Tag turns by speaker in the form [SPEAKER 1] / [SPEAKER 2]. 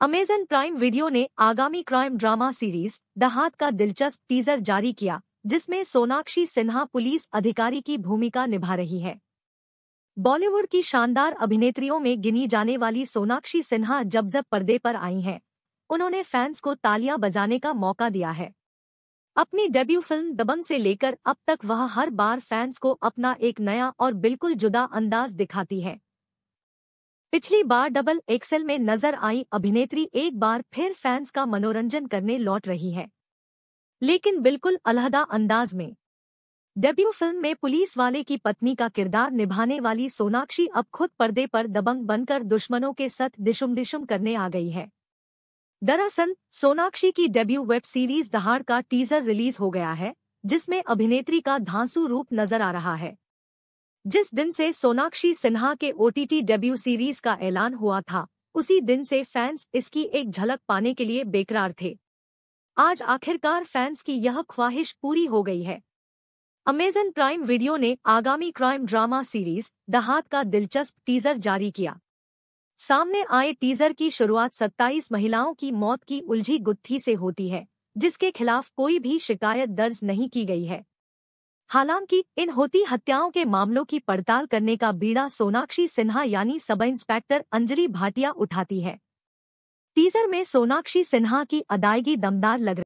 [SPEAKER 1] Amazon prime video ने आगामी crime drama series दहात का दिलचस्प टीजर जारी किया जिसमें सोनाक्षी सिन्हा पुलिस अधिकारी की भूमिका निभा रही है बॉलीवुड की शानदार अभिनेत्रियों में गिनी जाने वाली सोनाक्षी सिन्हा जब जब पर्दे पर आई हैं उन्होंने फैंस को तालियां बजाने का मौका दिया है अपनी डेब्यू फिल्म दबंग से लेकर अब तक वह हर बार फैंस को अपना एक नया और बिल्कुल जुदा अंदाज दिखाती है पिछली बार डबल एक्सेल में नजर आई अभिनेत्री एक बार फिर फैंस का मनोरंजन करने लौट रही है लेकिन बिल्कुल अलहदा अंदाज में डेब्यू फिल्म में पुलिस वाले की पत्नी का किरदार निभाने वाली सोनाक्षी अब खुद पर्दे पर दबंग बनकर दुश्मनों के साथ दिशुम दिशुम करने आ गई है दरअसल सोनाक्षी की डेब्यू वेब सीरीज दहाड़ का टीजर रिलीज हो गया है जिसमें अभिनेत्री का धांसू रूप नजर आ रहा है जिस दिन से सोनाक्षी सिन्हा के ओटीटी डेब्यू सीरीज का ऐलान हुआ था उसी दिन से फैंस इसकी एक झलक पाने के लिए बेकरार थे आज आखिरकार फैंस की यह ख्वाहिश पूरी हो गई है अमेजन प्राइम वीडियो ने आगामी क्राइम ड्रामा सीरीज दहात का दिलचस्प टीजर जारी किया सामने आए टीजर की शुरुआत 27 महिलाओं की मौत की उलझी गुत्थी से होती है जिसके खिलाफ कोई भी शिकायत दर्ज नहीं की गई है हालांकि इन होती हत्याओं के मामलों की पड़ताल करने का बीड़ा सोनाक्षी सिन्हा यानी सब इंस्पेक्टर अंजलि भाटिया उठाती है टीजर में सोनाक्षी सिन्हा की अदायगी दमदार लग